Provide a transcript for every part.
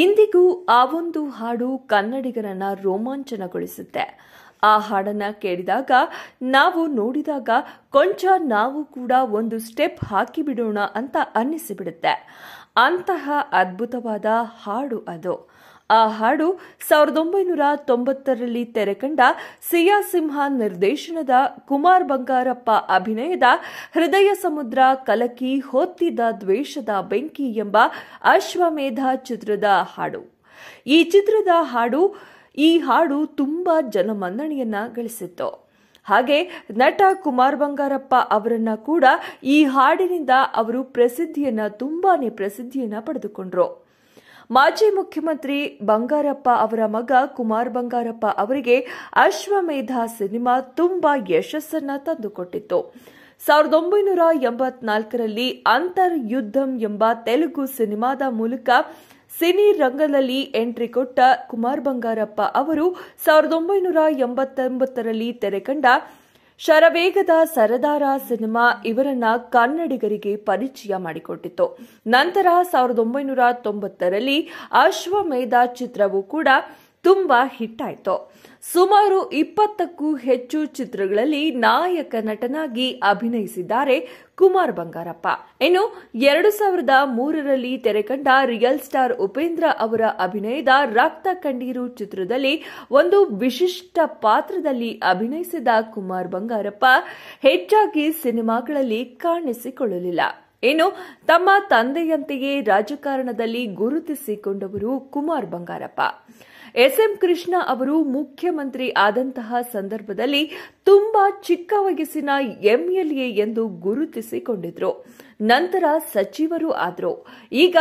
ಇಂದಿಗೂ ಆ ಒಂದು ಹಾಡು ಕನ್ನಡಿಗರನ್ನ ರೋಮಾಂಚನಗೊಳಿಸುತ್ತೆ ಆ ಹಾಡನ್ನ ಕೇಳಿದಾಗ ನಾವು ನೋಡಿದಾಗ ಕೊಂಚ ನಾವು ಕೂಡ ಒಂದು ಸ್ಟೆಪ್ ಹಾಕಿಬಿಡೋಣ ಅಂತ ಅನ್ನಿಸಿಬಿಡುತ್ತೆ ಅಂತಹ ಅದ್ಭುತವಾದ ಹಾಡು ಅದು ಆ ಹಾಡು ಸಾವಿರದ ಒಂಬೈನೂರ ತೊಂಬತ್ತರಲ್ಲಿ ತೆರೆಕಂಡ ಸಿಯಾ ಸಿಂಹ ನಿರ್ದೇಶನದ ಕುಮಾರ್ ಬಂಗಾರಪ್ಪ ಅಭಿನಯದ ಹೃದಯ ಸಮುದ್ರ ಕಲಕಿ ಹೊತ್ತಿದ ದ್ವೇಷದ ಬೆಂಕಿ ಎಂಬ ಅಶ್ವಮೇಧ ಚಿತ್ರದ ಹಾಡು ಈ ಚಿತ್ರದ ಹಾಡು ಈ ಹಾಡು ತುಂಬಾ ಜನಮನ್ನಣೆಯನ್ನ ಗಳಿಸಿತ್ತು ಹಾಗೆ ನಟ ಕುಮಾರ್ ಬಂಗಾರಪ್ಪ ಅವರನ್ನ ಕೂಡ ಈ ಹಾಡಿನಿಂದ ಅವರು ಪ್ರಸಿದ್ಧಿಯನ್ನ ತುಂಬಾನೇ ಪ್ರಸಿದ್ಧಿಯನ್ನ ಪಡೆದುಕೊಂಡ್ರು ಮಾಜಿ ಮುಖ್ಯಮಂತ್ರಿ ಬಂಗಾರಪ್ಪ ಅವರ ಮಗ ಕುಮಾರ್ ಬಂಗಾರಪ್ಪ ಅವರಿಗೆ ಅಶ್ವಮೇಧ ಸಿನಿಮಾ ತುಂಬಾ ಯಶಸ್ಸನ್ನ ತಂದುಕೊಟ್ಟಿತ್ತು ಸಾವಿರದ ಒಂಬೈನೂರ ಎಂಬತ್ನಾಲ್ಕರಲ್ಲಿ ಅಂತರ್ ಯುದ್ಧಂ ಎಂಬ ತೆಲುಗು ಸಿನಿಮಾದ ಮೂಲಕ ಸಿನಿ ರಂಗದಲ್ಲಿ ಎಂಟ್ರಿ ಕೊಟ್ಟ ಕುಮಾರ್ ಬಂಗಾರಪ್ಪ ಅವರು ಸಾವಿರದ ಒಂಬೈನೂರ ಎಂಬತ್ತೊಂಬತ್ತರಲ್ಲಿ ತೆರೆಕಂಡ ಶರವೇಗದ ಸರದಾರ ಸಿನಿಮಾ ಇವರನ್ನ ಕನ್ನಡಿಗರಿಗೆ ಪರಿಚಯ ಮಾಡಿಕೊಟ್ಟಿತು ನಂತರ ಸಾವಿರದ ಒಂಬೈನೂರ ತೊಂಬತ್ತರಲ್ಲಿ ಅಶ್ವಮೇಧ ಚಿತ್ರವು ಕೂಡ ತುಂಬ ಹಿಟ್ಟಾಯಿತು ಸುಮಾರು ಇಪ್ಪತ್ತಕ್ಕೂ ಹೆಚ್ಚು ಚಿತ್ರಗಳಲ್ಲಿ ನಾಯಕ ನಟನಾಗಿ ಅಭಿನಯಿಸಿದ್ದಾರೆ ಕುಮಾರ್ ಬಂಗಾರಪ್ಪ ಇನ್ನು ಎರಡು ಸಾವಿರದ ಮೂರರಲ್ಲಿ ತೆರೆಕಂಡ ರಿಯಲ್ ಸ್ಟಾರ್ ಉಪೇಂದ್ರ ಅವರ ಅಭಿನಯದ ರಕ್ತ ಕಣ್ಣೀರು ಚಿತ್ರದಲ್ಲಿ ಒಂದು ವಿಶಿಷ್ಟ ಪಾತ್ರದಲ್ಲಿ ಅಭಿನಯಿಸಿದ ಕುಮಾರ್ ಬಂಗಾರಪ್ಪ ಹೆಚ್ಚಾಗಿ ಸಿನಿಮಾಗಳಲ್ಲಿ ಕಾಣಿಸಿಕೊಳ್ಳಲಿಲ್ಲ ಇನ್ನು ತಮ್ಮ ತಂದೆಯಂತೆಯೇ ರಾಜಕಾರಣದಲ್ಲಿ ಗುರುತಿಸಿಕೊಂಡವರು ಕುಮಾರ್ ಬಂಗಾರಪ್ಪ ಎಸ್ಎಂ ಕೃಷ್ಣ ಅವರು ಮುಖ್ಯಮಂತ್ರಿ ಆದಂತಹ ಸಂದರ್ಭದಲ್ಲಿ ತುಂಬಾ ಚಿಕ್ಕ ವಯಸ್ಸಿನ ಎಂಎಲ್ಎ ಎಂದು ಗುರುತಿಸಿಕೊಂಡಿದ್ರು ನಂತರ ಸಚಿವರು ಆದರು ಈಗ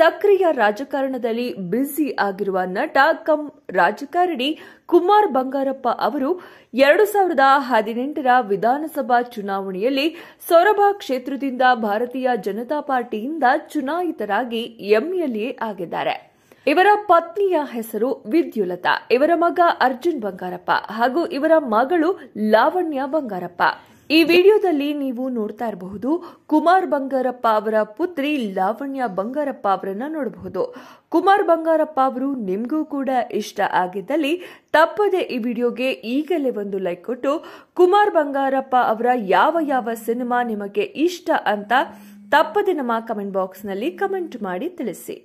ಸಕ್ರಿಯ ರಾಜಕಾರಣದಲ್ಲಿ ಬ್ಯುಸಿ ಆಗಿರುವ ನಟ ಕಂ ರಾಜಕಾರಣಿ ಕುಮಾರ್ ಬಂಗಾರಪ್ಪ ಅವರು ಎರಡು ಸಾವಿರದ ಹದಿನೆಂಟರ ವಿಧಾನಸಭಾ ಚುನಾವಣೆಯಲ್ಲಿ ಸೊರಬ ಕ್ಷೇತ್ರದಿಂದ ಭಾರತೀಯ ಜನತಾ ಪಾರ್ಟಿಯಿಂದ ಚುನಾಯಿತರಾಗಿ ಎಂಎಲ್ಎ ಆಗಿದ್ದಾರೆ ಇವರ ಪತ್ನಿಯ ಹೆಸರು ವಿದ್ಯುಲತಾ ಇವರ ಮಗ ಅರ್ಜುನ್ ಬಂಗಾರಪ್ಪ ಹಾಗೂ ಇವರ ಮಗಳು ಲಾವಣ್ಯ ಬಂಗಾರಪ್ಪ ಈ ವಿಡಿಯೋದಲ್ಲಿ ನೀವು ನೋಡ್ತಾ ಇರಬಹುದು ಕುಮಾರ್ ಬಂಗಾರಪ್ಪ ಅವರ ಪುತ್ರಿ ಲಾವಣ್ಯ ಬಂಗಾರಪ್ಪ ಅವರನ್ನ ನೋಡಬಹುದು ಕುಮಾರ್ ಬಂಗಾರಪ್ಪ ಅವರು ನಿಮಗೂ ಕೂಡ ಇಷ್ಟ ಆಗಿದ್ದಲ್ಲಿ ತಪ್ಪದೆ ಈ ವಿಡಿಯೋಗೆ ಈಗಲೇ ಒಂದು ಲೈಕ್ ಕೊಟ್ಟು ಕುಮಾರ್ ಬಂಗಾರಪ್ಪ ಅವರ ಯಾವ ಯಾವ ಸಿನಿಮಾ ನಿಮಗೆ ಇಷ್ಟ ಅಂತ ತಪ್ಪದೆ ನಮ್ಮ ಕಮೆಂಟ್ ಬಾಕ್ಸ್ನಲ್ಲಿ ಕಮೆಂಟ್ ಮಾಡಿ ತಿಳಿಸಿ